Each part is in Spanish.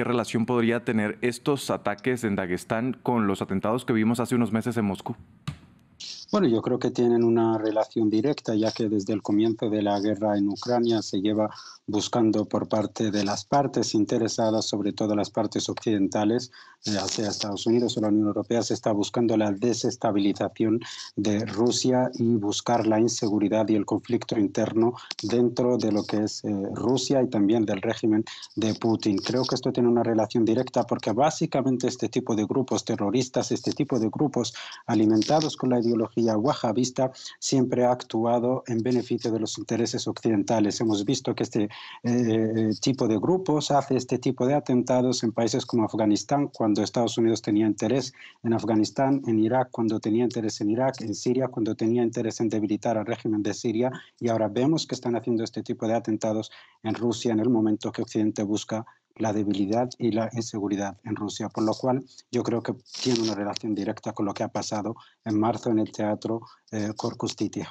qué relación podría tener estos ataques en Dagestán con los atentados que vimos hace unos meses en Moscú? Bueno, yo creo que tienen una relación directa, ya que desde el comienzo de la guerra en Ucrania se lleva buscando por parte de las partes interesadas, sobre todo las partes occidentales, ya eh, sea Estados Unidos o la Unión Europea, se está buscando la desestabilización de Rusia y buscar la inseguridad y el conflicto interno dentro de lo que es eh, Rusia y también del régimen de Putin. Creo que esto tiene una relación directa porque básicamente este tipo de grupos terroristas, este tipo de grupos alimentados con la ideología, a wahhabista siempre ha actuado en beneficio de los intereses occidentales. Hemos visto que este eh, eh, tipo de grupos hace este tipo de atentados en países como Afganistán, cuando Estados Unidos tenía interés en Afganistán, en Irak, cuando tenía interés en Irak, en Siria, cuando tenía interés en debilitar al régimen de Siria, y ahora vemos que están haciendo este tipo de atentados en Rusia en el momento que Occidente busca la debilidad y la inseguridad en Rusia, por lo cual yo creo que tiene una relación directa con lo que ha pasado en marzo en el teatro eh, Titi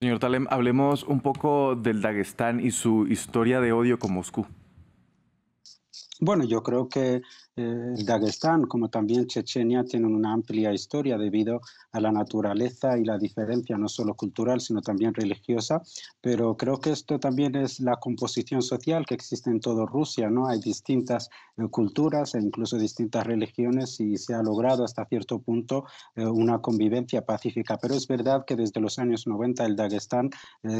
Señor Talem, hablemos un poco del Dagestán y su historia de odio con Moscú. Bueno, yo creo que eh, el Daguestán, como también Chechenia, tienen una amplia historia debido a la naturaleza y la diferencia, no solo cultural, sino también religiosa. Pero creo que esto también es la composición social que existe en toda Rusia, ¿no? Hay distintas eh, culturas e incluso distintas religiones y se ha logrado hasta cierto punto eh, una convivencia pacífica. Pero es verdad que desde los años 90 el Daguestán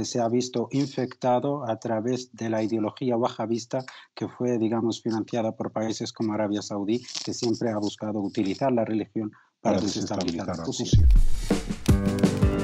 se ha visto infectado a través de la ideología wahabista que fue, digamos, financiada por países como Arabia Saudí, que siempre ha buscado utilizar la religión para, desestabilizar, desestabilizar